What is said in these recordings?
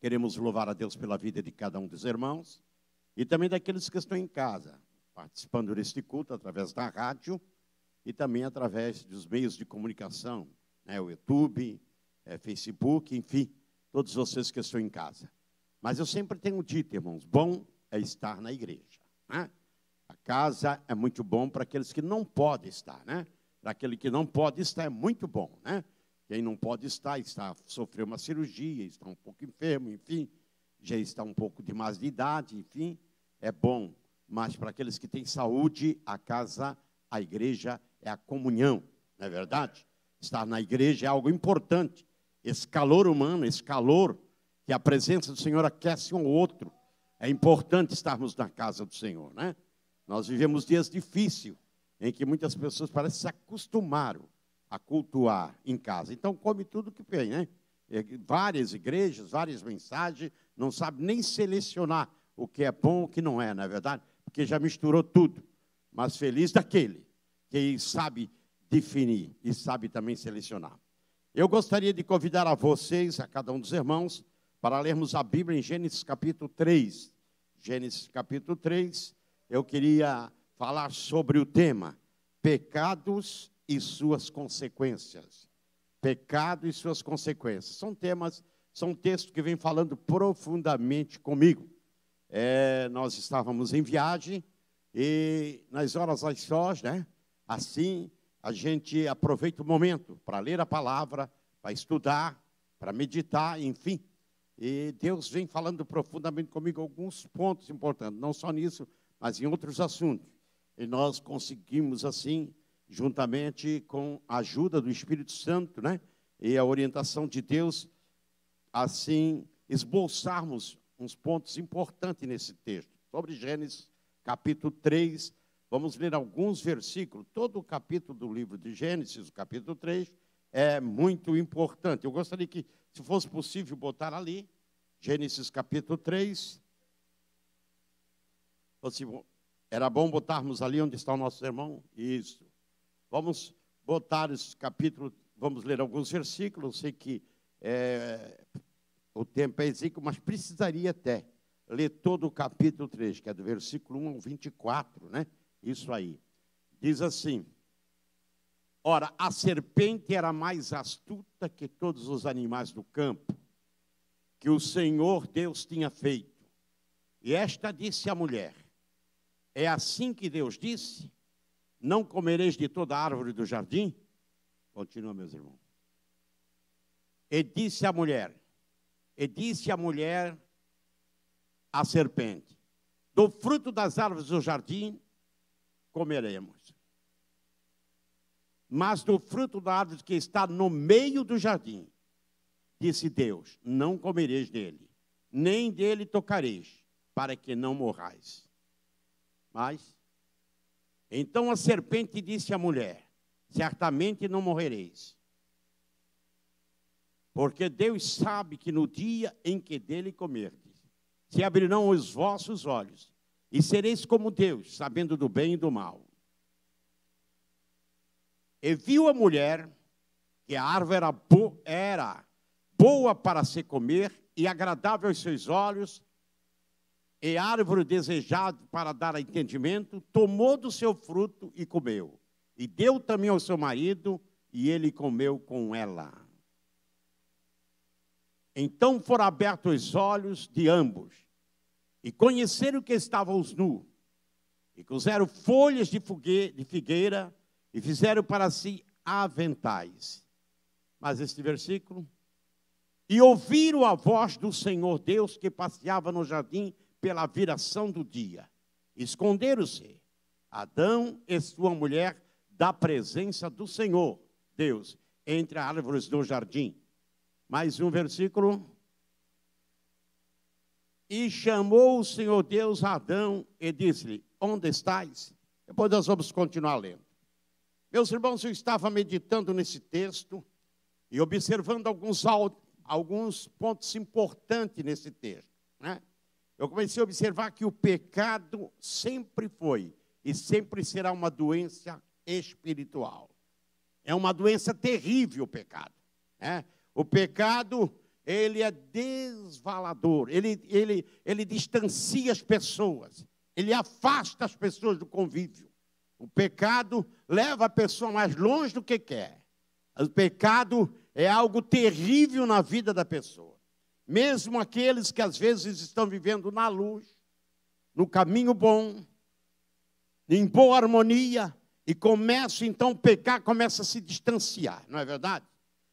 Queremos louvar a Deus pela vida de cada um dos irmãos e também daqueles que estão em casa, participando deste culto através da rádio e também através dos meios de comunicação, né, o YouTube, é, Facebook, enfim, todos vocês que estão em casa. Mas eu sempre tenho dito, irmãos, bom é estar na igreja. Né? A casa é muito bom para aqueles que não podem estar, né? Para aquele que não pode estar é muito bom, né? Quem não pode estar, está sofreu uma cirurgia, está um pouco enfermo, enfim, já está um pouco de mais de idade, enfim, é bom. Mas para aqueles que têm saúde, a casa, a igreja é a comunhão, não é verdade? Estar na igreja é algo importante. Esse calor humano, esse calor que a presença do Senhor aquece um ao outro. É importante estarmos na casa do Senhor, né? Nós vivemos dias difíceis em que muitas pessoas parecem se acostumaram a cultuar em casa. Então come tudo que vem, né? É, várias igrejas, várias mensagens, não sabe nem selecionar o que é bom, o que não é, na é verdade, porque já misturou tudo. Mas feliz daquele que sabe definir e sabe também selecionar. Eu gostaria de convidar a vocês, a cada um dos irmãos, para lermos a Bíblia em Gênesis capítulo 3. Gênesis capítulo 3, eu queria falar sobre o tema pecados e suas consequências. Pecado e suas consequências. São temas, são textos que vêm falando profundamente comigo. É, nós estávamos em viagem e nas horas às sós, né? Assim, a gente aproveita o momento para ler a palavra, para estudar, para meditar, enfim. E Deus vem falando profundamente comigo alguns pontos importantes, não só nisso, mas em outros assuntos. E nós conseguimos, assim, juntamente com a ajuda do Espírito Santo, né? E a orientação de Deus, assim esboçarmos uns pontos importantes nesse texto. Sobre Gênesis, capítulo 3, vamos ler alguns versículos. Todo o capítulo do livro de Gênesis, o capítulo 3, é muito importante. Eu gostaria que, se fosse possível, botar ali, Gênesis capítulo 3. Era bom botarmos ali onde está o nosso irmão? Isso. Vamos botar esse capítulo, vamos ler alguns versículos, sei que é, o tempo é exíguo, mas precisaria até ler todo o capítulo 3, que é do versículo 1 ao 24, né? Isso aí. Diz assim: Ora, a serpente era mais astuta que todos os animais do campo que o Senhor Deus tinha feito. E esta disse à mulher: É assim que Deus disse: não comereis de toda árvore do jardim? Continua, meus irmãos. E disse a mulher, e disse a mulher à serpente: Do fruto das árvores do jardim comeremos. Mas do fruto da árvore que está no meio do jardim, disse Deus: Não comereis dele, nem dele tocareis, para que não morrais. Mas então a serpente disse à mulher: Certamente não morrereis. Porque Deus sabe que no dia em que dele comerdes, se abrirão os vossos olhos, e sereis como Deus, sabendo do bem e do mal. E viu a mulher que a árvore era, boa para se comer e agradável aos seus olhos, e é árvore desejada para dar entendimento, tomou do seu fruto e comeu. E deu também ao seu marido, e ele comeu com ela. Então foram abertos os olhos de ambos, e conheceram que estavam os nus, e cozeram folhas de, de figueira, e fizeram para si aventais. Mas este versículo. E ouviram a voz do Senhor Deus que passeava no jardim pela viração do dia. Esconderam-se Adão e sua mulher da presença do Senhor, Deus, entre árvores do jardim. Mais um versículo. E chamou o Senhor Deus a Adão e disse-lhe: Onde estás? Depois nós vamos continuar lendo. Meus irmãos, eu estava meditando nesse texto e observando alguns, alguns pontos importantes nesse texto. Né? eu comecei a observar que o pecado sempre foi e sempre será uma doença espiritual. É uma doença terrível o pecado. Né? O pecado, ele é desvalador, ele, ele, ele distancia as pessoas, ele afasta as pessoas do convívio. O pecado leva a pessoa mais longe do que quer. O pecado é algo terrível na vida da pessoa mesmo aqueles que às vezes estão vivendo na luz, no caminho bom, em boa harmonia, e começa então a pecar, começa a se distanciar, não é verdade?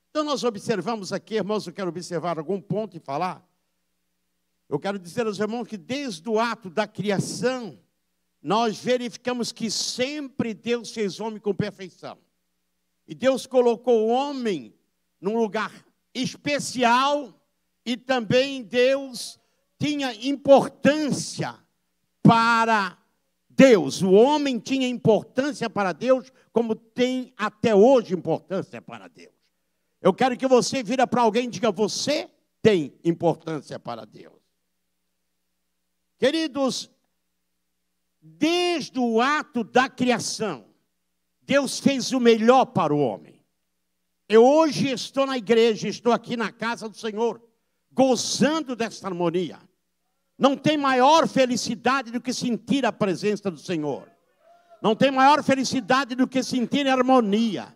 Então nós observamos aqui, irmãos, eu quero observar algum ponto e falar. Eu quero dizer aos irmãos que desde o ato da criação, nós verificamos que sempre Deus fez homem com perfeição. E Deus colocou o homem num lugar especial e também Deus tinha importância para Deus. O homem tinha importância para Deus, como tem até hoje importância para Deus. Eu quero que você vira para alguém e diga: Você tem importância para Deus. Queridos, desde o ato da criação, Deus fez o melhor para o homem. Eu hoje estou na igreja, estou aqui na casa do Senhor, gozando dessa harmonia. Não tem maior felicidade do que sentir a presença do Senhor. Não tem maior felicidade do que sentir harmonia.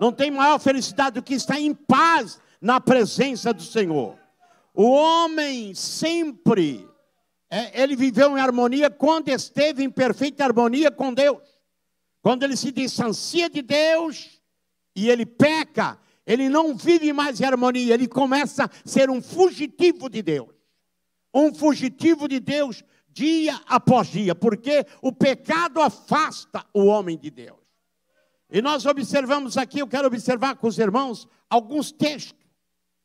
Não tem maior felicidade do que estar em paz na presença do Senhor. O homem sempre, é, ele viveu em harmonia quando esteve em perfeita harmonia com Deus. Quando ele se distancia de Deus e ele peca, ele não vive mais em harmonia, ele começa a ser um fugitivo de Deus. Um fugitivo de Deus dia após dia, porque o pecado afasta o homem de Deus. E nós observamos aqui, eu quero observar com os irmãos alguns textos,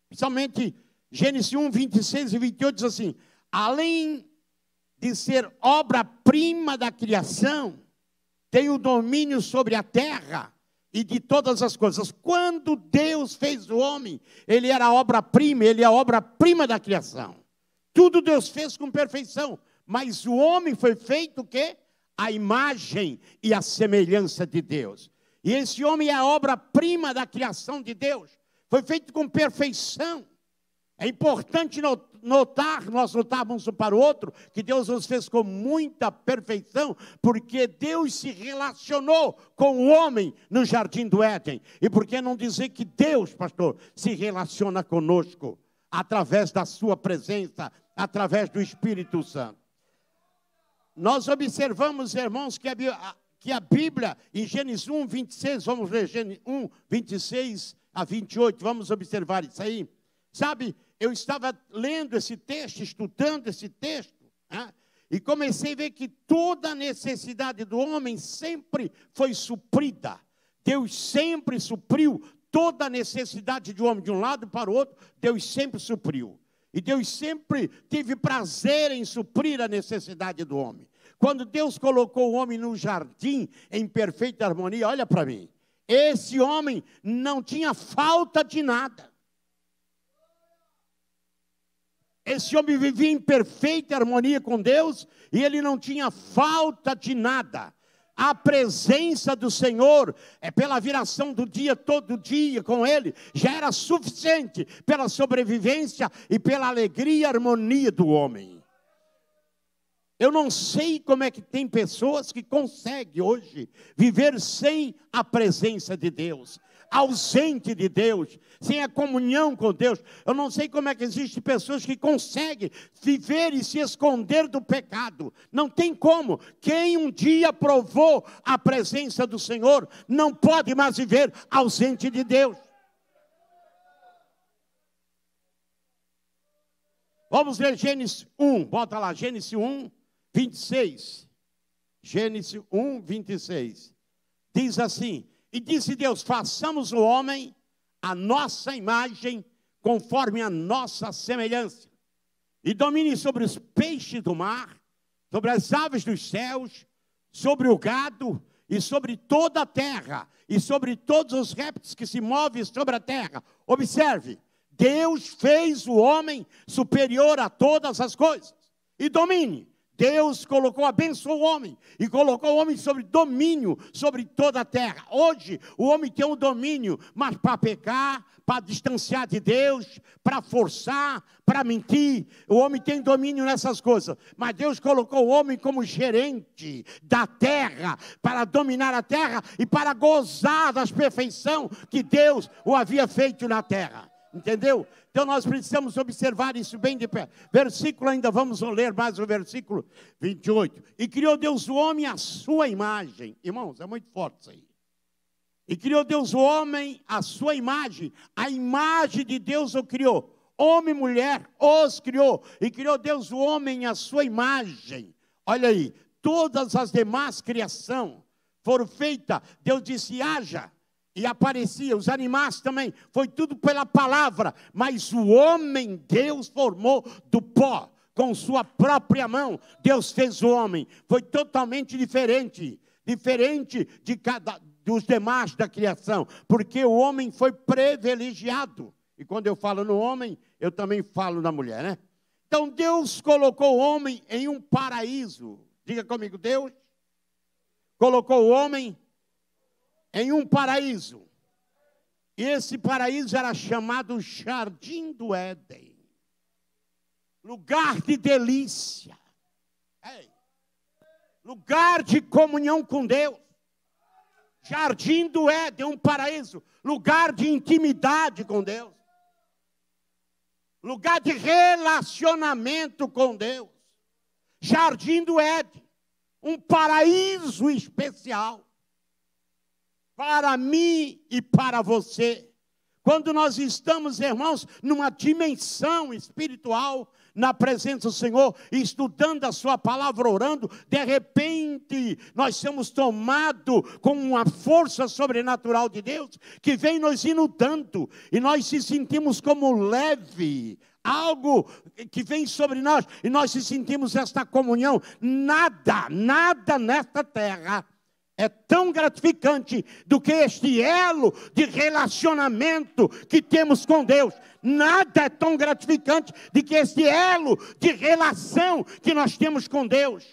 principalmente Gênesis 1, 26 e 28, diz assim: além de ser obra-prima da criação, tem o domínio sobre a terra e de todas as coisas. Quando Deus fez o homem, ele era a obra-prima, ele é a obra-prima da criação. Tudo Deus fez com perfeição, mas o homem foi feito o quê? A imagem e a semelhança de Deus. E esse homem é a obra-prima da criação de Deus. Foi feito com perfeição. É importante notar notar, nós notávamos um para o outro, que Deus nos fez com muita perfeição, porque Deus se relacionou com o homem no jardim do Éden. E por que não dizer que Deus, pastor, se relaciona conosco através da sua presença, através do Espírito Santo? Nós observamos, irmãos, que a, que a Bíblia, em Gênesis 1, 26, vamos ler Gênesis 1, 26 a 28, vamos observar isso aí. Sabe, eu estava lendo esse texto, estudando esse texto, né? e comecei a ver que toda necessidade do homem sempre foi suprida. Deus sempre supriu toda necessidade de um homem de um lado para o outro, Deus sempre supriu. E Deus sempre teve prazer em suprir a necessidade do homem. Quando Deus colocou o homem no jardim em perfeita harmonia, olha para mim, esse homem não tinha falta de nada. Esse homem vivia em perfeita harmonia com Deus e ele não tinha falta de nada. A presença do Senhor, é pela viração do dia, todo dia com Ele, já era suficiente pela sobrevivência e pela alegria e harmonia do homem. Eu não sei como é que tem pessoas que conseguem hoje viver sem a presença de Deus ausente de Deus, sem a comunhão com Deus. Eu não sei como é que existem pessoas que conseguem viver e se esconder do pecado. Não tem como. Quem um dia provou a presença do Senhor, não pode mais viver ausente de Deus. Vamos ler Gênesis 1, bota lá, Gênesis 1, 26. Gênesis 1, 26. Diz assim: e disse Deus: façamos o homem a nossa imagem, conforme a nossa semelhança, e domine sobre os peixes do mar, sobre as aves dos céus, sobre o gado e sobre toda a terra, e sobre todos os répteis que se movem sobre a terra. Observe, Deus fez o homem superior a todas as coisas, e domine Deus colocou, abençoou o homem e colocou o homem sobre domínio sobre toda a terra. Hoje o homem tem um domínio, mas para pecar, para distanciar de Deus, para forçar, para mentir, o homem tem domínio nessas coisas. Mas Deus colocou o homem como gerente da terra, para dominar a terra e para gozar das perfeições que Deus o havia feito na terra. Entendeu? Então nós precisamos observar isso bem de perto. Versículo ainda, vamos ler mais o versículo 28. E criou Deus o homem à sua imagem. Irmãos, é muito forte isso aí. E criou Deus o homem à sua imagem. A imagem de Deus o criou. Homem e mulher os criou. E criou Deus o homem à sua imagem. Olha aí, todas as demais criação foram feitas. Deus disse: haja e aparecia, os animais também, foi tudo pela palavra, mas o homem Deus formou do pó, com sua própria mão, Deus fez o homem, foi totalmente diferente, diferente de cada dos demais da criação, porque o homem foi privilegiado. E quando eu falo no homem, eu também falo na mulher, né? Então Deus colocou o homem em um paraíso. Diga comigo, Deus colocou o homem em um paraíso. Esse paraíso era chamado Jardim do Éden lugar de delícia, Ei. lugar de comunhão com Deus. Jardim do Éden, um paraíso, lugar de intimidade com Deus, lugar de relacionamento com Deus. Jardim do Éden, um paraíso especial para mim e para você. Quando nós estamos, irmãos, numa dimensão espiritual, na presença do Senhor, estudando a Sua palavra, orando, de repente nós somos tomados com uma força sobrenatural de Deus que vem nos inundando e nós se sentimos como leve. Algo que vem sobre nós e nós se sentimos esta comunhão. Nada, nada nesta terra é tão gratificante do que este elo de relacionamento que temos com Deus. Nada é tão gratificante do que este elo de relação que nós temos com Deus.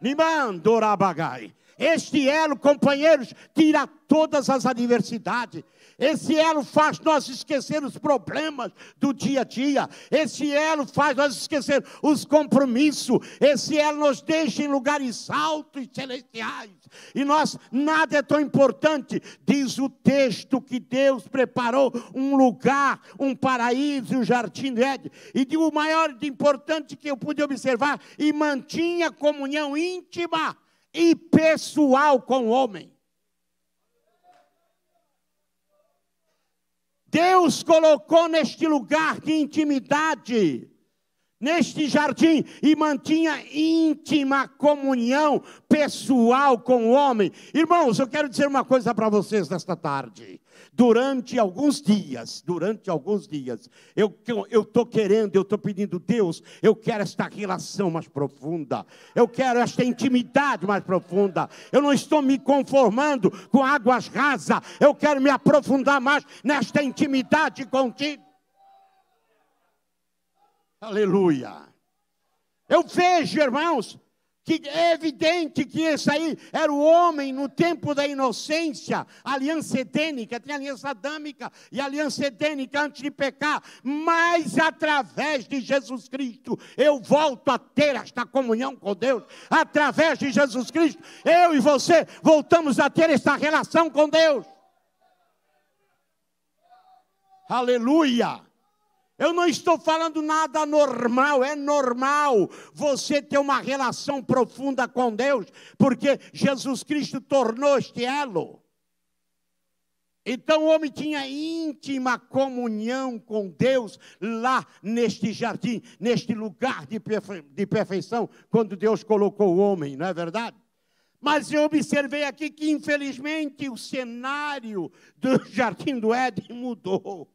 Nimandorabagai. Este elo, companheiros, tira todas as adversidades. Esse elo faz nós esquecer os problemas do dia a dia. Esse elo faz nós esquecer os compromissos. Esse elo nos deixa em lugares altos e celestiais. E nós, nada é tão importante, diz o texto, que Deus preparou um lugar, um paraíso, um jardim do Éden. E de o maior de importante que eu pude observar, e mantinha comunhão íntima e pessoal com o homem. Deus colocou neste lugar de intimidade, neste jardim, e mantinha íntima comunhão pessoal com o homem. Irmãos, eu quero dizer uma coisa para vocês nesta tarde durante alguns dias, durante alguns dias, eu estou querendo, eu estou pedindo, Deus, eu quero esta relação mais profunda, eu quero esta intimidade mais profunda, eu não estou me conformando com águas rasas, eu quero me aprofundar mais nesta intimidade contigo. Aleluia. Eu vejo, irmãos, que é evidente que esse aí era o homem no tempo da inocência, aliança edênica, tem aliança adâmica e aliança edênica antes de pecar, mas através de Jesus Cristo eu volto a ter esta comunhão com Deus, através de Jesus Cristo, eu e você voltamos a ter esta relação com Deus. Aleluia! Eu não estou falando nada normal, é normal você ter uma relação profunda com Deus, porque Jesus Cristo tornou este elo. Então o homem tinha íntima comunhão com Deus lá neste jardim, neste lugar de, perfe... de perfeição, quando Deus colocou o homem, não é verdade? Mas eu observei aqui que, infelizmente, o cenário do jardim do Éden mudou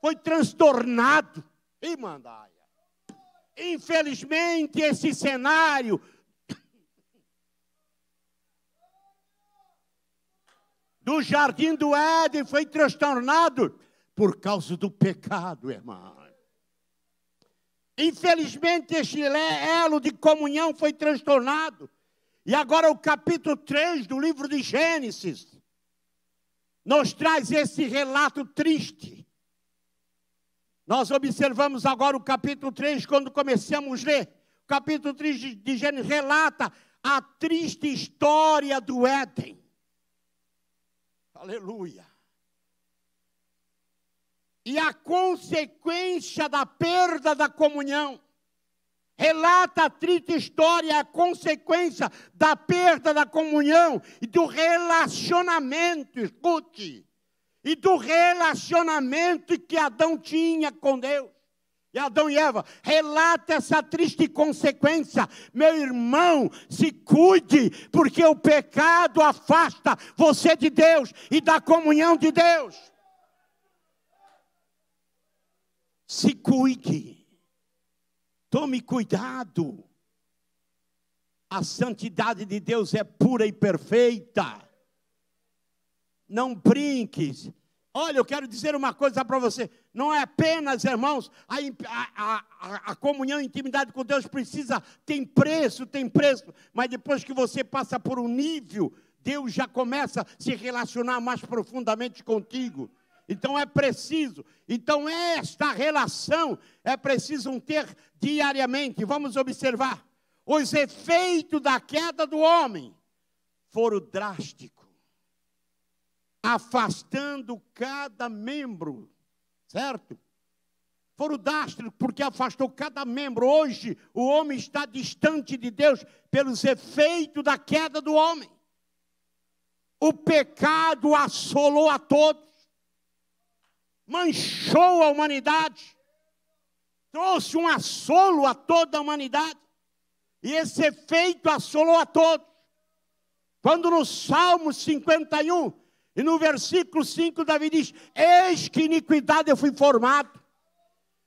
foi transtornado em Mandaia. Infelizmente, esse cenário do jardim do Éden foi transtornado por causa do pecado, irmão. Infelizmente, este elo de comunhão foi transtornado. E agora, o capítulo 3 do livro de Gênesis nos traz esse relato triste nós observamos agora o capítulo 3, quando começamos a ler. O capítulo 3 de Gênesis relata a triste história do Éden. Aleluia. E a consequência da perda da comunhão. Relata a triste história, a consequência da perda da comunhão e do relacionamento. Escute e do relacionamento que Adão tinha com Deus. E Adão e Eva, relata essa triste consequência. Meu irmão, se cuide, porque o pecado afasta você de Deus e da comunhão de Deus. Se cuide, tome cuidado. A santidade de Deus é pura e perfeita não brinques. Olha, eu quero dizer uma coisa para você. Não é apenas, irmãos, a, a, a, a comunhão, a intimidade com Deus precisa, tem preço, tem preço. Mas depois que você passa por um nível, Deus já começa a se relacionar mais profundamente contigo. Então é preciso. Então esta relação é preciso ter diariamente. Vamos observar. Os efeitos da queda do homem foram drásticos afastando cada membro, certo? Foram dástrico, porque afastou cada membro. Hoje, o homem está distante de Deus pelos efeitos da queda do homem. O pecado assolou a todos, manchou a humanidade, trouxe um assolo a toda a humanidade, e esse efeito assolou a todos. Quando no Salmo 51, e no versículo 5, Davi diz: Eis que iniquidade eu fui formado,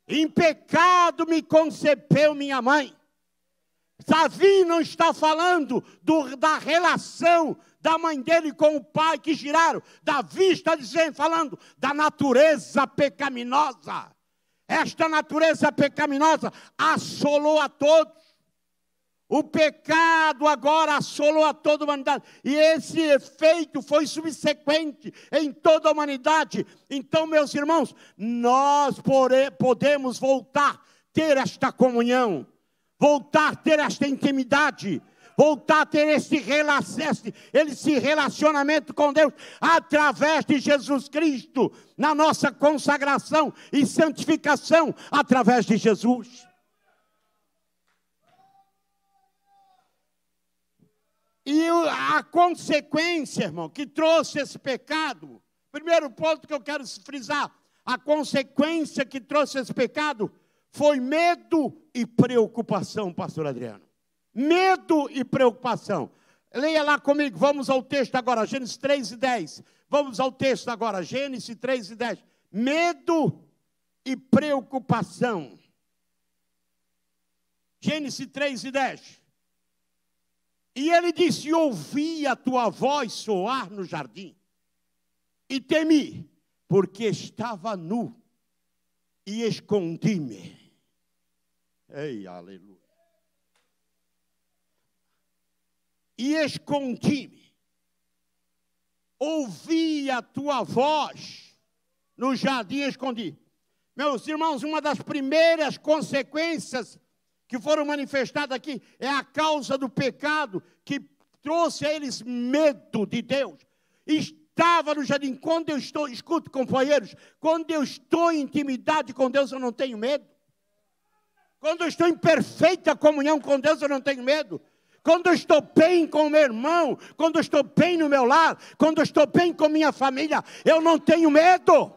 em pecado me concebeu minha mãe. Davi não está falando do, da relação da mãe dele com o pai que giraram. Davi está dizendo, falando da natureza pecaminosa. Esta natureza pecaminosa assolou a todos. O pecado agora assolou a toda a humanidade. E esse efeito foi subsequente em toda a humanidade. Então, meus irmãos, nós podemos voltar a ter esta comunhão, voltar a ter esta intimidade, voltar a ter esse, esse relacionamento com Deus através de Jesus Cristo, na nossa consagração e santificação através de Jesus. E a consequência, irmão, que trouxe esse pecado, primeiro ponto que eu quero frisar, a consequência que trouxe esse pecado foi medo e preocupação, pastor Adriano. Medo e preocupação. Leia lá comigo, vamos ao texto agora, Gênesis 3 e 10. Vamos ao texto agora, Gênesis 3 e 10. Medo e preocupação. Gênesis 3 e 10. E ele disse: Ouvi a tua voz soar no jardim, e temi, porque estava nu, e escondi-me. Ei, aleluia. E escondi-me. Ouvi a tua voz no jardim escondi. Meus irmãos, uma das primeiras consequências que foram manifestadas aqui é a causa do pecado que trouxe a eles medo de Deus. Estava no jardim, quando eu estou, escute companheiros, quando eu estou em intimidade com Deus, eu não tenho medo. Quando eu estou em perfeita comunhão com Deus, eu não tenho medo quando eu estou bem com meu irmão, quando eu estou bem no meu lar, quando eu estou bem com minha família, eu não tenho medo.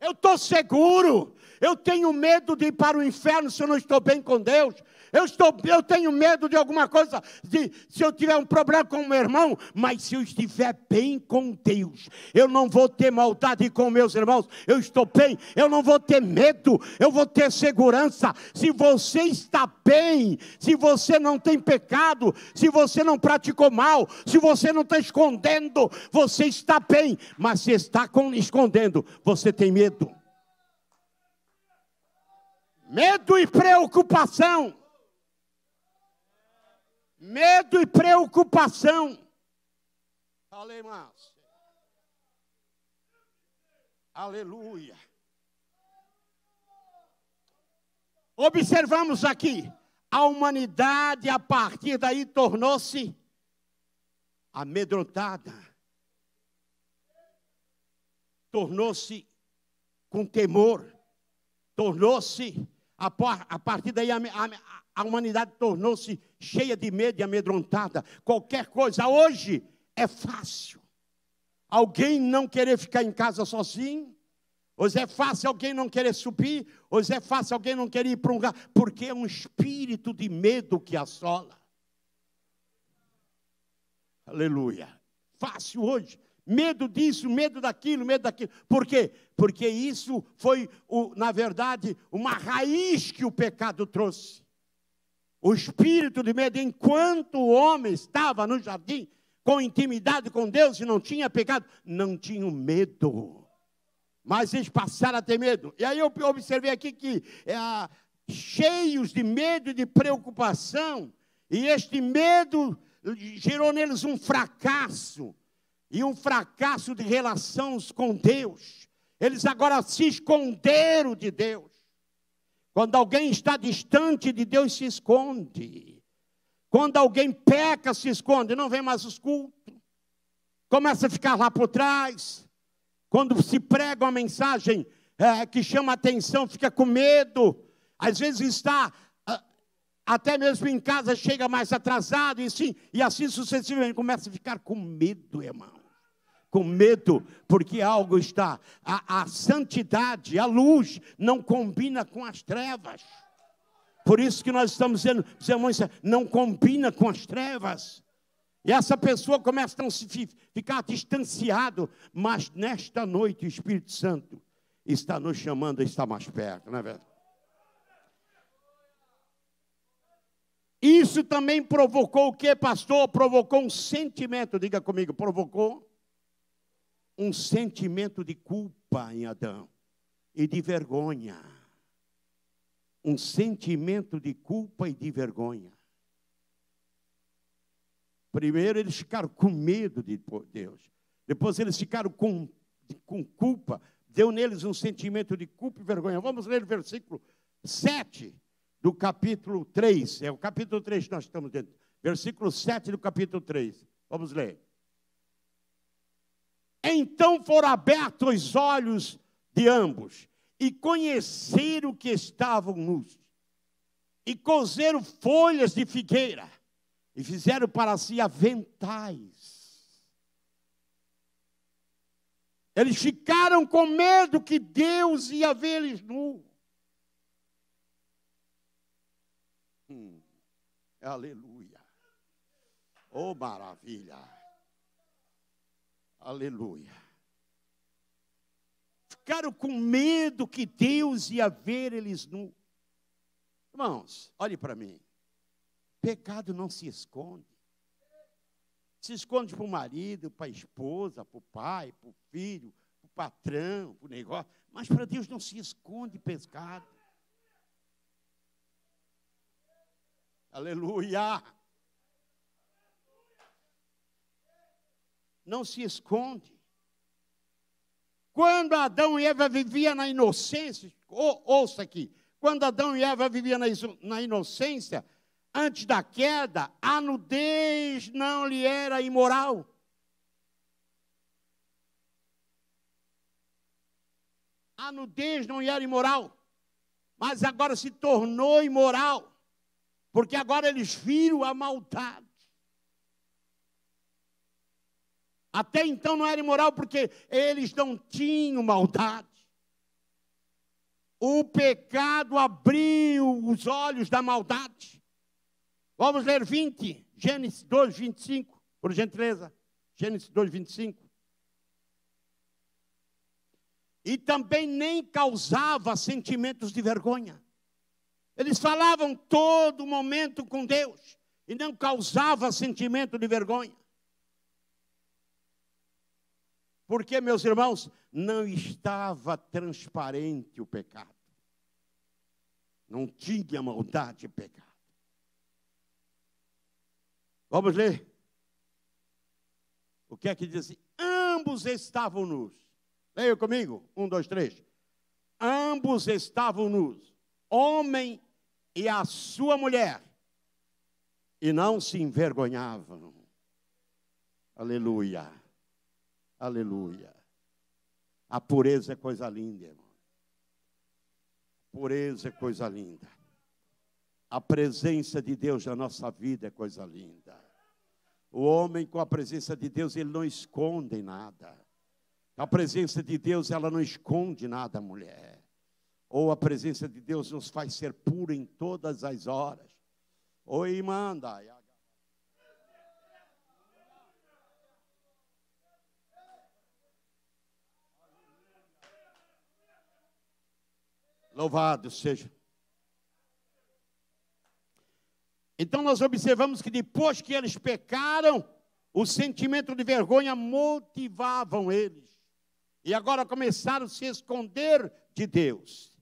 Eu estou seguro, eu tenho medo de ir para o inferno se eu não estou bem com Deus. Eu, estou, eu tenho medo de alguma coisa, de, se eu tiver um problema com o meu irmão, mas se eu estiver bem com Deus, eu não vou ter maldade com meus irmãos, eu estou bem, eu não vou ter medo, eu vou ter segurança. Se você está bem, se você não tem pecado, se você não praticou mal, se você não está escondendo, você está bem, mas se está com, escondendo, você tem medo. Medo e preocupação. Medo e preocupação. Falei Aleluia. Observamos aqui, a humanidade a partir daí tornou-se amedrontada. Tornou-se com temor, tornou-se a partir daí, a, a, a humanidade tornou-se cheia de medo e amedrontada. Qualquer coisa hoje é fácil. Alguém não querer ficar em casa sozinho, Hoje é fácil alguém não querer subir, hoje é fácil alguém não querer ir para um lugar, porque é um espírito de medo que assola. Aleluia. Fácil hoje medo disso, medo daquilo, medo daquilo. Por quê? Porque isso foi, o, na verdade, uma raiz que o pecado trouxe. O espírito de medo, enquanto o homem estava no jardim, com intimidade com Deus e não tinha pecado, não tinha medo. Mas eles passaram a ter medo. E aí eu observei aqui que é, cheios de medo e de preocupação, e este medo gerou neles um fracasso e um fracasso de relações com Deus. Eles agora se esconderam de Deus. Quando alguém está distante de Deus, se esconde. Quando alguém peca, se esconde, não vem mais os cultos. Começa a ficar lá por trás. Quando se prega uma mensagem é, que chama atenção, fica com medo. Às vezes está ah, até mesmo em casa chega mais atrasado e assim, e assim sucessivamente começa a ficar com medo, irmão com medo, porque algo está. A, a santidade, a luz, não combina com as trevas. Por isso que nós estamos dizendo, irmãos, não combina com as trevas. E essa pessoa começa a ficar distanciado, mas nesta noite o Espírito Santo está nos chamando a estar mais perto, não é verdade? Isso também provocou o que, pastor? Provocou um sentimento, diga comigo, provocou um sentimento de culpa em Adão e de vergonha. Um sentimento de culpa e de vergonha. Primeiro eles ficaram com medo de Deus. Depois eles ficaram com, com culpa. Deu neles um sentimento de culpa e vergonha. Vamos ler o versículo 7 do capítulo 3. É o capítulo 3 que nós estamos dentro. Versículo 7 do capítulo 3. Vamos ler. Então foram abertos os olhos de ambos e conheceram que estavam nus. E cozeram folhas de figueira e fizeram para si aventais. Eles ficaram com medo que Deus ia vê-los nu. Hum, aleluia. Oh, maravilha. Aleluia. Ficaram com medo que Deus ia ver eles nu. Irmãos, olhe para mim. Pecado não se esconde. Se esconde para o marido, para a esposa, para o pai, para o filho, para o patrão, para o negócio. Mas para Deus não se esconde pecado. Aleluia. não se esconde. Quando Adão e Eva viviam na inocência, ou, ouça aqui, quando Adão e Eva viviam na inocência, antes da queda, a nudez não lhe era imoral. A nudez não lhe era imoral, mas agora se tornou imoral, porque agora eles viram a maldade. Até então não era imoral porque eles não tinham maldade. O pecado abriu os olhos da maldade. Vamos ler 20, Gênesis 2, 25, por gentileza. Gênesis 2, 25. E também nem causava sentimentos de vergonha. Eles falavam todo momento com Deus e não causava sentimento de vergonha. Porque, meus irmãos, não estava transparente o pecado. Não tinha maldade de pecado. Vamos ler? O que é que diz? Assim? Ambos estavam nus. Leia comigo. Um, dois, três. Ambos estavam nus, homem e a sua mulher, e não se envergonhavam. Aleluia. Aleluia. A pureza é coisa linda, irmão. Pureza é coisa linda. A presença de Deus na nossa vida é coisa linda. O homem com a presença de Deus, ele não esconde nada. A presença de Deus, ela não esconde nada, mulher. Ou a presença de Deus nos faz ser puro em todas as horas. Oi, manda. Louvado seja. Então nós observamos que depois que eles pecaram, o sentimento de vergonha motivavam eles. E agora começaram a se esconder de Deus.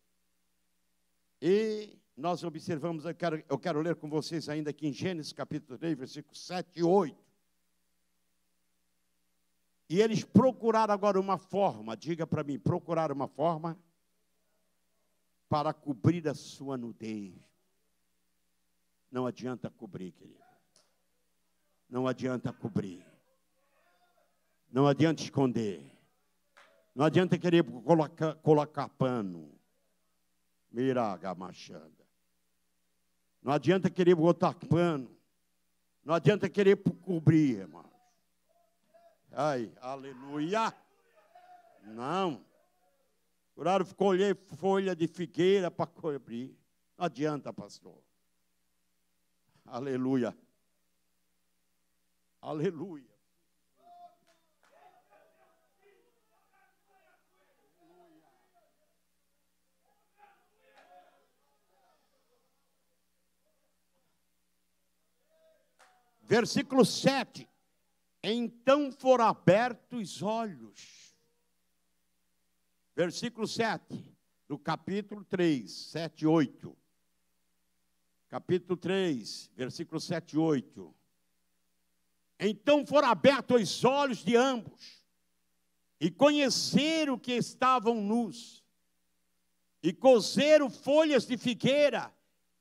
E nós observamos, eu quero, eu quero ler com vocês ainda aqui em Gênesis capítulo 3, versículos 7 e 8. E eles procuraram agora uma forma, diga para mim, procurar uma forma para cobrir a sua nudez. Não adianta cobrir, querido. Não adianta cobrir. Não adianta esconder. Não adianta querer colocar, colocar pano. Miraga machanda. Não adianta querer botar pano. Não adianta querer cobrir, irmão. Ai, aleluia. Não. Juraram colher folha de figueira para cobrir. Não adianta, pastor. Aleluia. Aleluia. Versículo 7. Então foram abertos os olhos Versículo 7, do capítulo 3, 7 e 8. Capítulo 3, versículo 7 e 8. Então foram abertos os olhos de ambos, e conheceram que estavam nus, e cozeram folhas de figueira,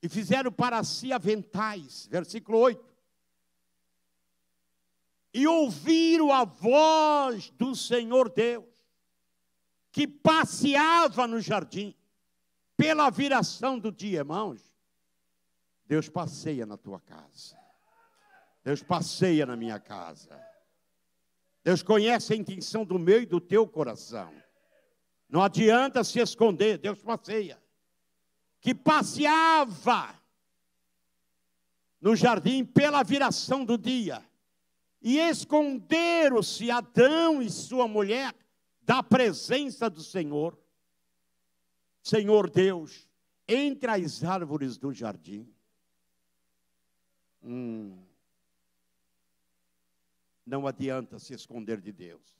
e fizeram para si aventais. Versículo 8. E ouviram a voz do Senhor Deus que passeava no jardim pela viração do dia, irmãos, Deus passeia na tua casa. Deus passeia na minha casa. Deus conhece a intenção do meu e do teu coração. Não adianta se esconder, Deus passeia. Que passeava no jardim pela viração do dia. E esconderam-se Adão e sua mulher da presença do Senhor. Senhor Deus, entre as árvores do jardim. Hum. Não adianta se esconder de Deus.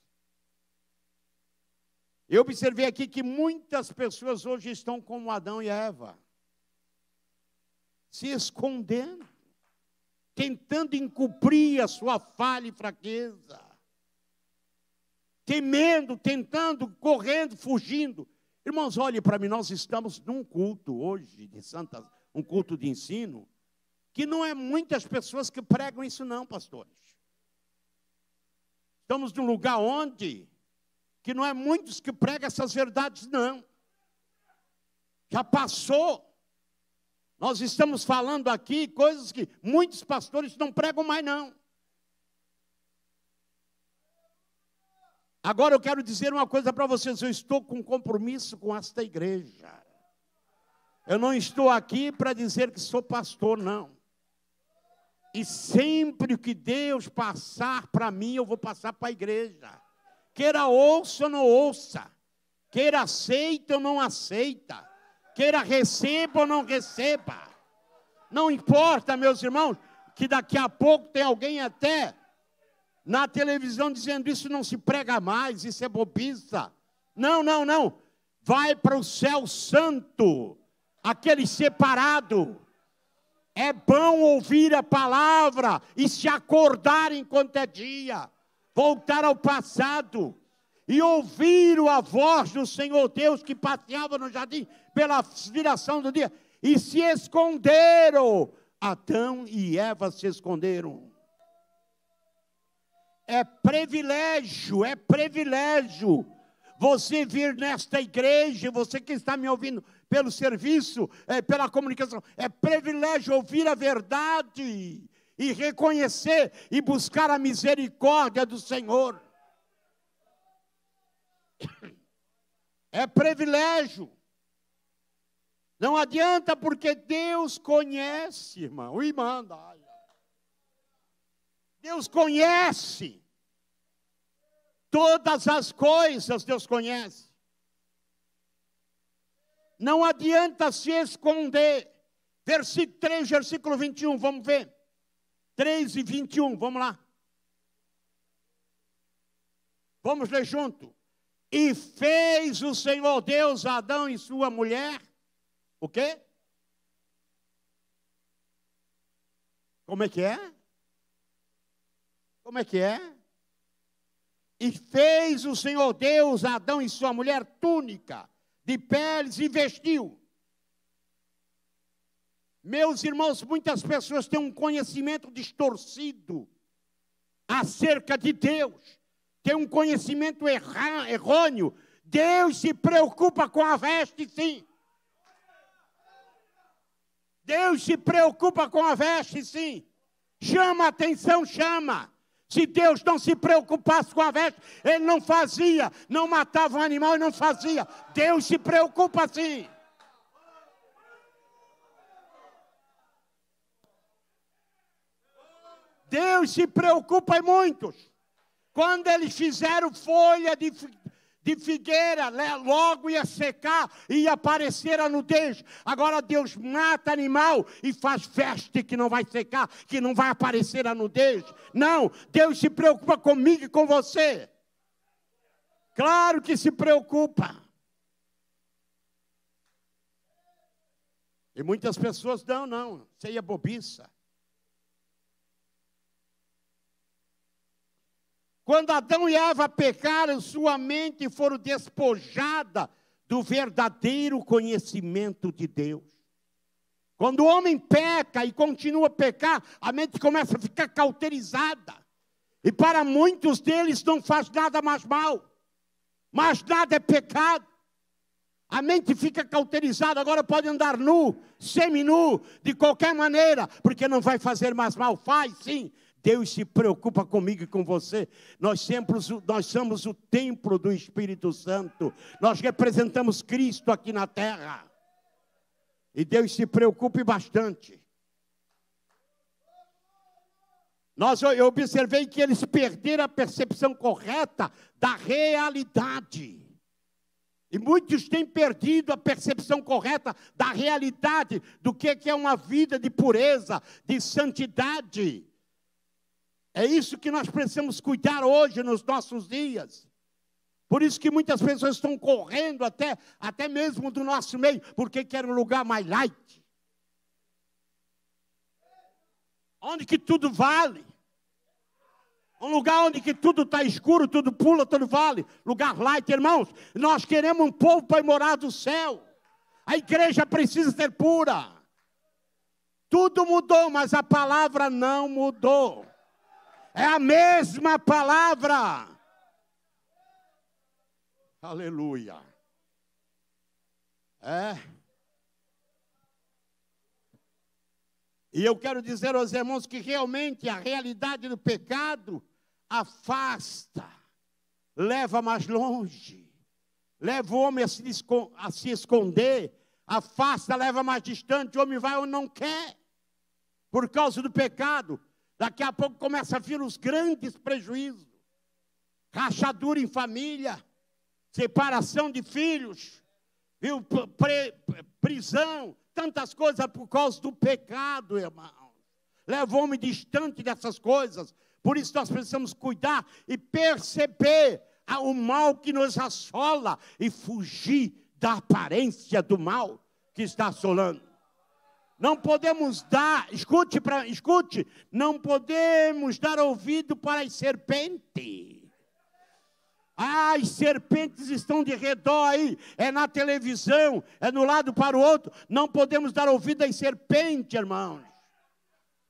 Eu observei aqui que muitas pessoas hoje estão como Adão e Eva, se escondendo, tentando encobrir a sua falha e fraqueza temendo, tentando, correndo, fugindo. Irmãos, olhe para mim, nós estamos num culto hoje de Santa, um culto de ensino, que não é muitas pessoas que pregam isso não, pastores. Estamos num lugar onde que não é muitos que pregam essas verdades não. Já passou. Nós estamos falando aqui coisas que muitos pastores não pregam mais não. Agora eu quero dizer uma coisa para vocês: eu estou com compromisso com esta igreja. Eu não estou aqui para dizer que sou pastor, não. E sempre o que Deus passar para mim, eu vou passar para a igreja. Queira ouça ou não ouça, queira aceita ou não aceita, queira receba ou não receba. Não importa, meus irmãos, que daqui a pouco tem alguém até na televisão dizendo isso não se prega mais, isso é bobista. Não, não, não. Vai para o céu santo, aquele separado. É bom ouvir a palavra e se acordar enquanto é dia, voltar ao passado e ouvir a voz do Senhor Deus que passeava no jardim pela viração do dia e se esconderam. Adão e Eva se esconderam. É privilégio, é privilégio você vir nesta igreja, você que está me ouvindo pelo serviço, é, pela comunicação, é privilégio ouvir a verdade e reconhecer e buscar a misericórdia do Senhor. É privilégio. Não adianta porque Deus conhece, irmão, e manda. Deus conhece. Todas as coisas Deus conhece. Não adianta se esconder. Versículo 3, versículo 21, vamos ver. 3 e 21, vamos lá. Vamos ler junto. E fez o Senhor Deus Adão e sua mulher, o quê? Como é que é? Como é que é? E fez o Senhor Deus Adão e sua mulher túnica de peles e vestiu. Meus irmãos, muitas pessoas têm um conhecimento distorcido acerca de Deus, têm um conhecimento erra, errôneo. Deus se preocupa com a veste, sim. Deus se preocupa com a veste, sim. Chama atenção, chama. Se Deus não se preocupasse com a veste, ele não fazia, não matava um animal e não fazia. Deus se preocupa sim. Deus se preocupa em muitos. Quando eles fizeram folha de de figueira, né? logo ia secar e ia aparecer a nudez. Agora Deus mata animal e faz veste que não vai secar, que não vai aparecer a nudez. Não, Deus se preocupa comigo e com você. Claro que se preocupa. E muitas pessoas, não, não, é bobiça. Quando Adão e Eva pecaram, sua mente foram despojada do verdadeiro conhecimento de Deus. Quando o homem peca e continua a pecar, a mente começa a ficar cauterizada. E para muitos deles não faz nada mais mal, mas nada é pecado. A mente fica cauterizada, agora pode andar nu, seminu, de qualquer maneira, porque não vai fazer mais mal. Faz sim, Deus se preocupa comigo e com você. Nós, somos, nós somos o templo do Espírito Santo. Nós representamos Cristo aqui na terra. E Deus se preocupe bastante. Nós, eu observei que eles perderam a percepção correta da realidade. E muitos têm perdido a percepção correta da realidade, do que é, é uma vida de pureza, de santidade. É isso que nós precisamos cuidar hoje nos nossos dias. Por isso que muitas pessoas estão correndo até, até mesmo do nosso meio, porque querem um lugar mais light. Onde que tudo vale. Um lugar onde que tudo está escuro, tudo pula, tudo vale. Lugar light, irmãos. Nós queremos um povo para morar do céu. A igreja precisa ser pura. Tudo mudou, mas a palavra não mudou. É a mesma palavra. Aleluia. É. E eu quero dizer aos irmãos que realmente a realidade do pecado afasta, leva mais longe, leva o homem a se, a se esconder, afasta, leva mais distante, o homem vai ou não quer, por causa do pecado. Daqui a pouco começa a vir os grandes prejuízos. Rachadura em família, separação de filhos, viu? Pre, prisão, tantas coisas por causa do pecado, irmão. Leva o homem distante dessas coisas. Por isso nós precisamos cuidar e perceber o mal que nos assola e fugir da aparência do mal que está assolando. Não podemos dar, escute, para, escute, não podemos dar ouvido para as serpentes. Ah, as serpentes estão de redor aí, é na televisão, é no lado para o outro. Não podemos dar ouvido às serpentes, irmãos.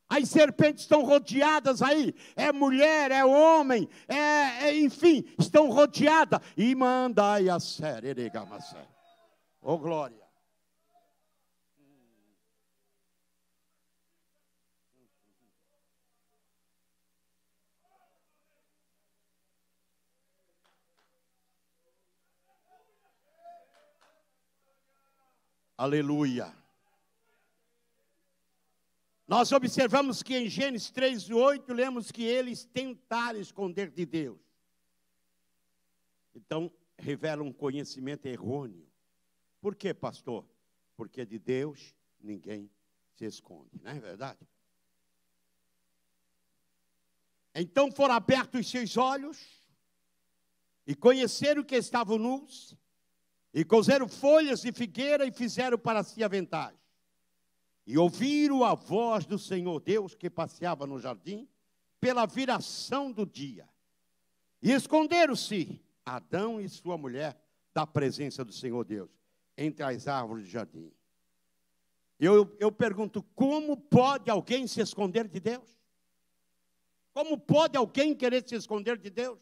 As serpentes estão rodeadas aí, é mulher, é homem, é, é enfim, estão rodeadas. E mandai a sério, oh glória. Aleluia. Nós observamos que em Gênesis 3 e 8, lemos que eles tentaram esconder de Deus. Então, revela um conhecimento errôneo. Por quê, pastor? Porque de Deus ninguém se esconde, não é verdade? Então foram abertos os seus olhos e conheceram que estavam nus e cozeram folhas de figueira e fizeram para si a ventagem. E ouviram a voz do Senhor Deus que passeava no jardim pela viração do dia. E esconderam-se Adão e sua mulher da presença do Senhor Deus entre as árvores do jardim. Eu, eu pergunto: como pode alguém se esconder de Deus? Como pode alguém querer se esconder de Deus?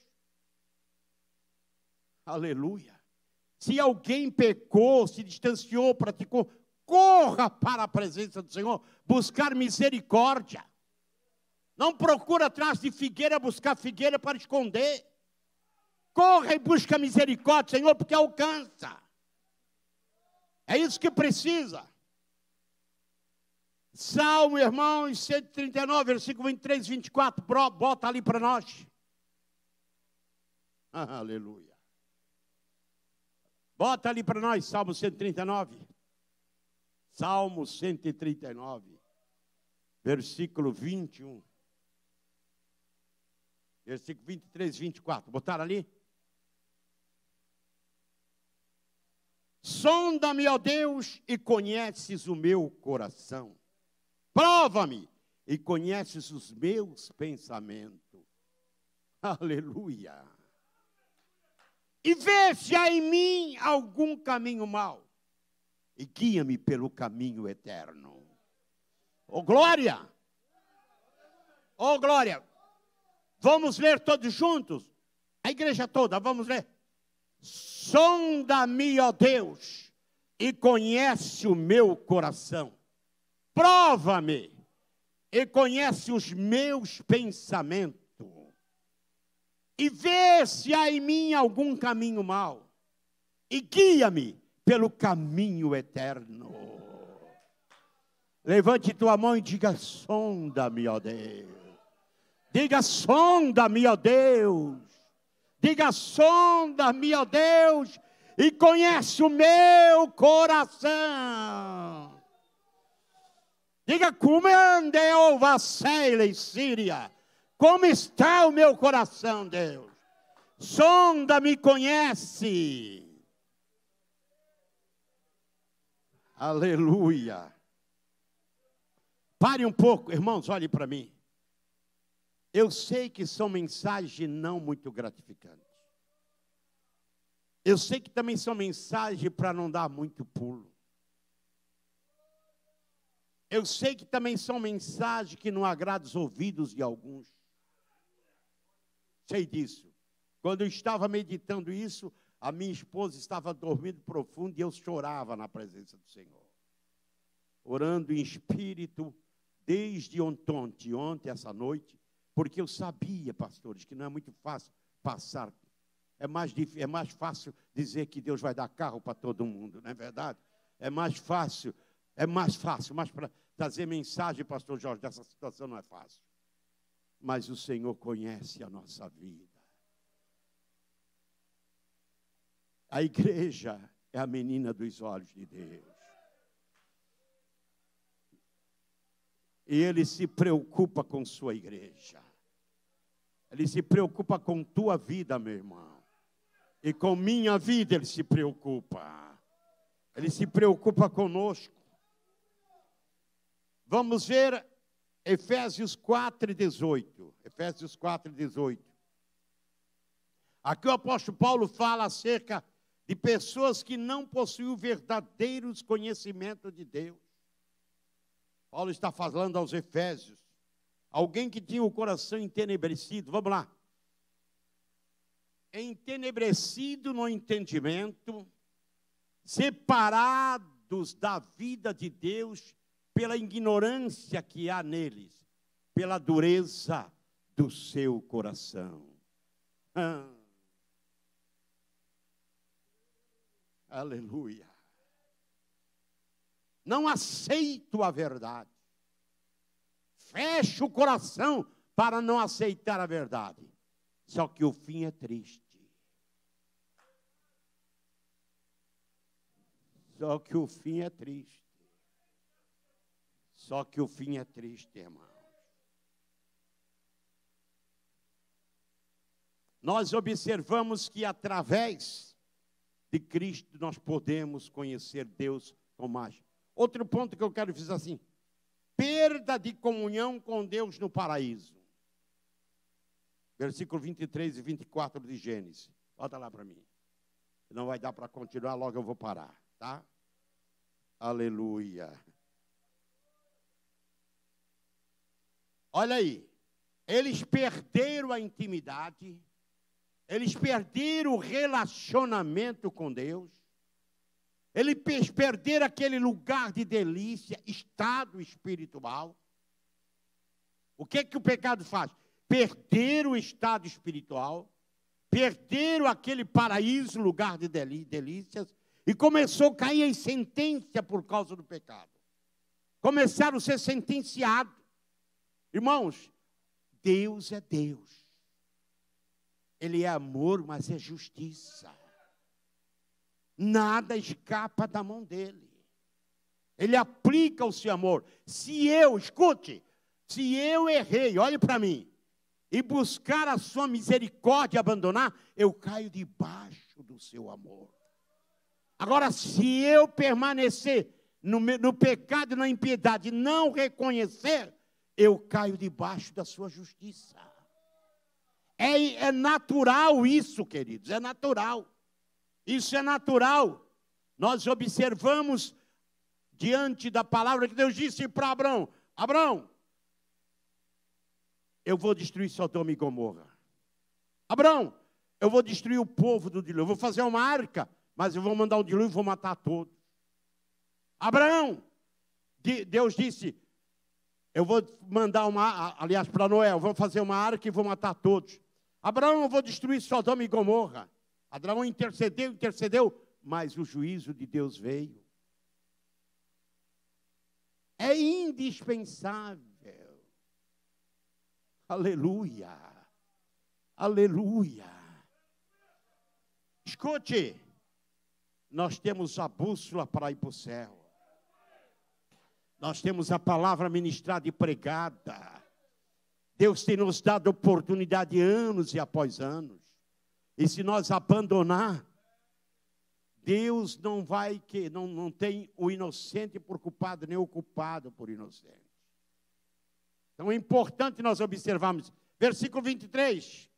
Aleluia. Se alguém pecou, se distanciou, praticou, corra para a presença do Senhor buscar misericórdia. Não procura atrás de figueira buscar figueira para esconder. Corra e busca misericórdia, Senhor, porque alcança. É isso que precisa. Salmo, irmãos, 139, versículo 23, 24, bota ali para nós. aleluia. Bota ali para nós, Salmo 139. Salmo 139, versículo 21. Versículo 23, 24. Botaram ali? Sonda-me, ó Deus, e conheces o meu coração. Prova-me e conheces os meus pensamentos. Aleluia e veja em mim algum caminho mau e guia-me pelo caminho eterno. Oh glória! Oh glória! Vamos ler todos juntos? A igreja toda, vamos ler. Sonda-me, ó Deus, e conhece o meu coração. Prova-me e conhece os meus pensamentos e vê se há em mim algum caminho mau, e guia-me pelo caminho eterno. Levante tua mão e diga: sonda-me, ó Deus. Diga: sonda-me, ó Deus. Diga: sonda-me, ó Deus, e conhece o meu coração. Diga: como andei, ó Síria. Como está o meu coração, Deus? Sonda me conhece. Aleluia. Pare um pouco, irmãos, olhe para mim. Eu sei que são mensagens não muito gratificantes. Eu sei que também são mensagens para não dar muito pulo. Eu sei que também são mensagens que não agradam os ouvidos de alguns sei disso. Quando eu estava meditando isso, a minha esposa estava dormindo profundo e eu chorava na presença do Senhor. Orando em espírito desde ontem, ontem, essa noite, porque eu sabia, pastores, que não é muito fácil passar. É mais, é mais fácil dizer que Deus vai dar carro para todo mundo, não é verdade? É mais fácil, é mais fácil, mas para trazer mensagem, pastor Jorge, dessa situação não é fácil mas o Senhor conhece a nossa vida. A igreja é a menina dos olhos de Deus. E ele se preocupa com sua igreja. Ele se preocupa com tua vida, meu irmão. E com minha vida ele se preocupa. Ele se preocupa conosco. Vamos ver Efésios 4, 18. Efésios 4, 18. Aqui o apóstolo Paulo fala acerca de pessoas que não possuem verdadeiros conhecimentos de Deus. Paulo está falando aos Efésios. Alguém que tinha o coração entenebrecido, vamos lá. Entenebrecido no entendimento, separados da vida de Deus pela ignorância que há neles, pela dureza do seu coração. Ah. Aleluia. Não aceito a verdade. Fecho o coração para não aceitar a verdade. Só que o fim é triste. Só que o fim é triste. Só que o fim é triste, irmãos. Nós observamos que através de Cristo nós podemos conhecer Deus com mais. Outro ponto que eu quero dizer assim: perda de comunhão com Deus no paraíso. Versículo 23 e 24 de Gênesis. Bota lá para mim. Não vai dar para continuar, logo eu vou parar, tá? Aleluia. Olha aí, eles perderam a intimidade, eles perderam o relacionamento com Deus, eles perderam aquele lugar de delícia, estado espiritual. O que é que o pecado faz? Perder o estado espiritual, perderam aquele paraíso, lugar de delícias, e começou a cair em sentença por causa do pecado. Começaram a ser sentenciados. Irmãos, Deus é Deus. Ele é amor, mas é justiça. Nada escapa da mão dele. Ele aplica o seu amor. Se eu, escute, se eu errei, olhe para mim, e buscar a sua misericórdia e abandonar, eu caio debaixo do seu amor. Agora, se eu permanecer no, no pecado e na impiedade, não reconhecer, eu caio debaixo da sua justiça. É, é natural isso, queridos, é natural. Isso é natural. Nós observamos diante da palavra que Deus disse para Abraão: Abraão, eu vou destruir Sodoma e Gomorra. Abraão, eu vou destruir o povo do dilúvio. Eu vou fazer uma arca, mas eu vou mandar o dilúvio e vou matar todos. Abraão, Deus disse: eu vou mandar uma, aliás, para Noé, vamos fazer uma arca e vou matar todos. Abraão, eu vou destruir Sodoma e Gomorra. Abraão intercedeu, intercedeu, mas o juízo de Deus veio. É indispensável. Aleluia. Aleluia. Escute, nós temos a bússola para ir para o céu. Nós temos a palavra ministrada e pregada. Deus tem nos dado oportunidade anos e após anos. E se nós abandonar, Deus não vai que não, não tem o inocente por culpado, nem o culpado por inocente. Então é importante nós observarmos. Versículo 23.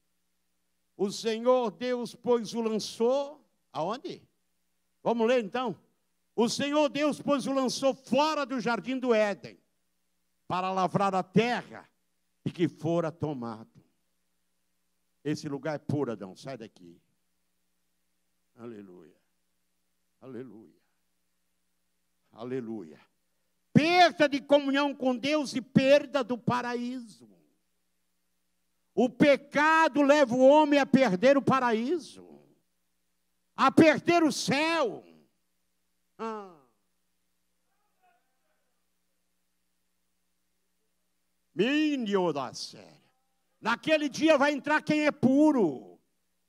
O Senhor Deus, pois, o lançou aonde? Vamos ler então. O Senhor Deus, pois, o lançou fora do jardim do Éden, para lavrar a terra e que fora tomado. Esse lugar é puro, Adão, sai daqui. Aleluia. Aleluia. Aleluia. Perda de comunhão com Deus e perda do paraíso. O pecado leva o homem a perder o paraíso, a perder o céu minha, ah. Minho da séria. Naquele dia vai entrar quem é puro,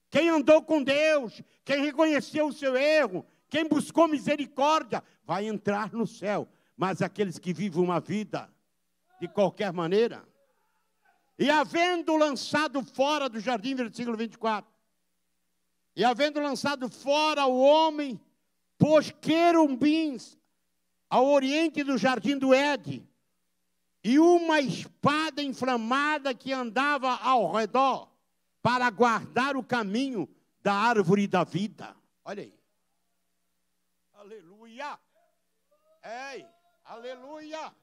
quem andou com Deus, quem reconheceu o seu erro, quem buscou misericórdia, vai entrar no céu. Mas aqueles que vivem uma vida de qualquer maneira, e havendo lançado fora do jardim, versículo 24, e havendo lançado fora o homem pôs querumbins ao oriente do jardim do Éden e uma espada inflamada que andava ao redor para guardar o caminho da árvore da vida. Olha aí. Aleluia. Ei, aleluia.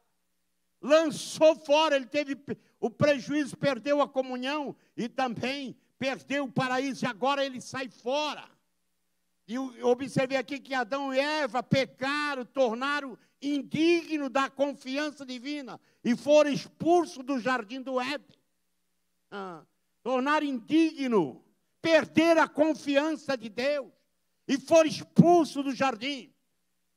Lançou fora, ele teve o prejuízo, perdeu a comunhão e também perdeu o paraíso e agora ele sai fora. E observei aqui que Adão e Eva pecaram, tornaram indigno da confiança divina e foram expulsos do jardim do Éden. Ah, tornaram indigno, perderam a confiança de Deus e foram expulsos do jardim.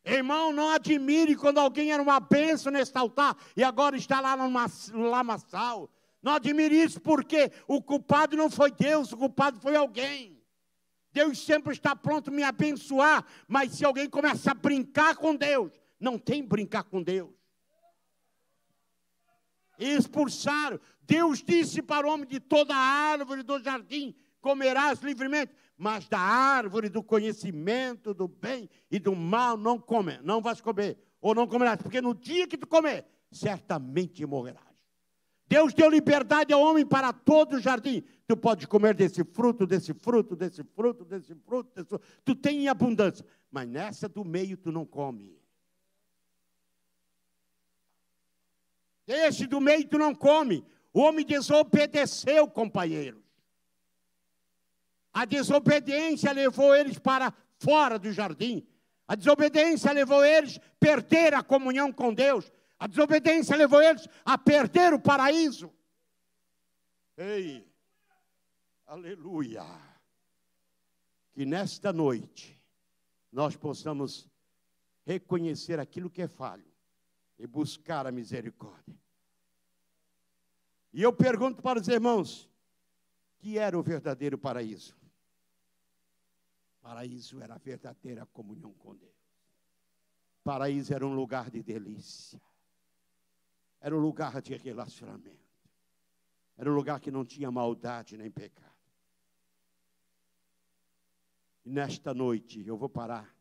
Irmão, não admire quando alguém era uma bênção nesse altar e agora está lá no lamaçal. Não admire isso porque o culpado não foi Deus, o culpado foi alguém. Deus sempre está pronto a me abençoar, mas se alguém começa a brincar com Deus, não tem brincar com Deus. Expulsaram. Deus disse para o homem: de toda a árvore do jardim comerás livremente, mas da árvore do conhecimento do bem e do mal não come, não vais comer, ou não comerás, porque no dia que tu comer, certamente morrerás. Deus deu liberdade ao homem para todo o jardim. Tu podes comer desse fruto, desse fruto, desse fruto, desse fruto, desse fruto. Tu tem em abundância. Mas nessa do meio tu não come. Esse do meio tu não come. O homem desobedeceu, companheiros. A desobediência levou eles para fora do jardim. A desobediência levou eles a perder a comunhão com Deus. A desobediência levou eles a perder o paraíso. Ei, aleluia. Que nesta noite nós possamos reconhecer aquilo que é falho e buscar a misericórdia. E eu pergunto para os irmãos: que era o verdadeiro paraíso? Paraíso era a verdadeira comunhão com Deus. Paraíso era um lugar de delícia. Era um lugar de relacionamento. Era um lugar que não tinha maldade nem pecado. E nesta noite eu vou parar.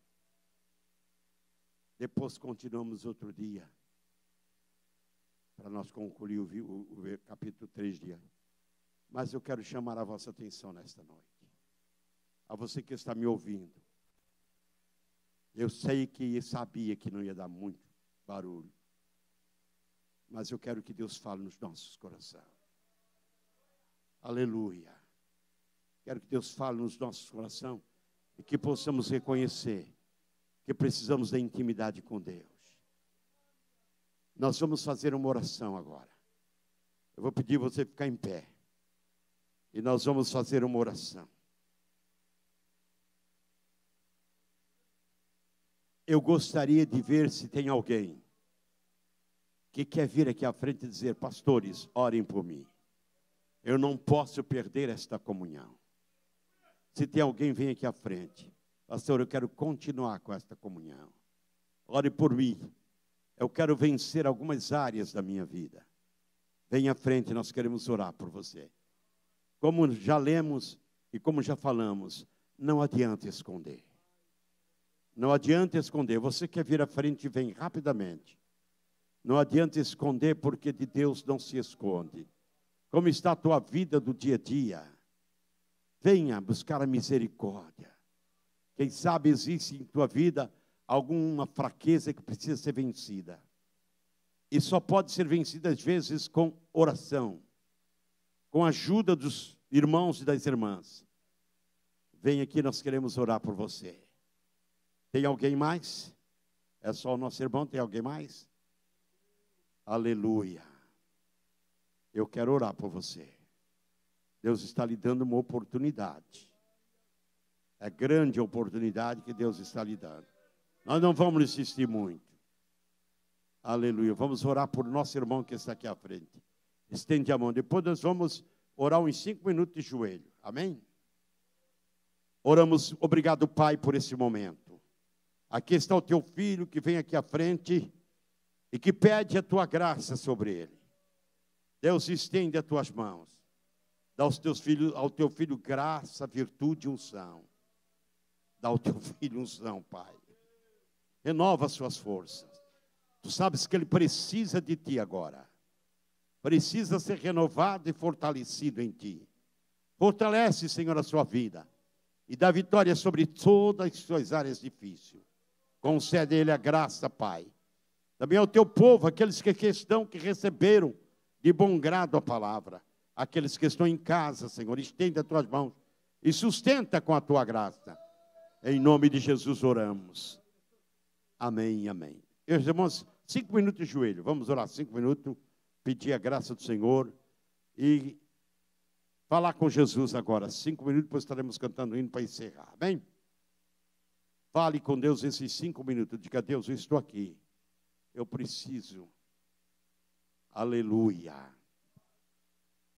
Depois continuamos outro dia. Para nós concluir o, o, o capítulo 3 de Mas eu quero chamar a vossa atenção nesta noite. A você que está me ouvindo. Eu sei que sabia que não ia dar muito barulho. Mas eu quero que Deus fale nos nossos corações. Aleluia. Quero que Deus fale nos nossos corações e que possamos reconhecer que precisamos da intimidade com Deus. Nós vamos fazer uma oração agora. Eu vou pedir você ficar em pé. E nós vamos fazer uma oração. Eu gostaria de ver se tem alguém que quer vir aqui à frente e dizer: Pastores, orem por mim. Eu não posso perder esta comunhão. Se tem alguém, vem aqui à frente. Pastor, eu quero continuar com esta comunhão. Ore por mim. Eu quero vencer algumas áreas da minha vida. Venha à frente, nós queremos orar por você. Como já lemos e como já falamos, não adianta esconder. Não adianta esconder. Você quer vir à frente, vem rapidamente. Não adianta esconder, porque de Deus não se esconde. Como está a tua vida do dia a dia? Venha buscar a misericórdia. Quem sabe existe em tua vida alguma fraqueza que precisa ser vencida. E só pode ser vencida, às vezes, com oração, com a ajuda dos irmãos e das irmãs. Venha aqui, nós queremos orar por você. Tem alguém mais? É só o nosso irmão, tem alguém mais? Aleluia. Eu quero orar por você. Deus está lhe dando uma oportunidade. É grande a oportunidade que Deus está lhe dando. Nós não vamos insistir muito. Aleluia. Vamos orar por nosso irmão que está aqui à frente. Estende a mão. Depois nós vamos orar uns cinco minutos de joelho. Amém? Oramos, obrigado, Pai, por esse momento. Aqui está o teu filho que vem aqui à frente e que pede a tua graça sobre ele. Deus estende as tuas mãos, dá aos teus filhos, ao teu filho graça, virtude e unção. Dá ao teu filho unção, Pai. Renova suas forças. Tu sabes que ele precisa de ti agora. Precisa ser renovado e fortalecido em ti. Fortalece, Senhor, a sua vida e dá vitória sobre todas as suas áreas difíceis. Concede a ele a graça, Pai também ao é teu povo, aqueles que estão, que receberam de bom grado a palavra, aqueles que estão em casa, Senhor, estende as tuas mãos e sustenta com a tua graça. Em nome de Jesus oramos. Amém, amém. Meus irmãos, cinco minutos de joelho. Vamos orar cinco minutos, pedir a graça do Senhor e falar com Jesus agora. Cinco minutos, depois estaremos cantando o hino para encerrar. Amém? Fale com Deus esses cinco minutos. Diga, Deus, eu estou aqui eu preciso. Aleluia.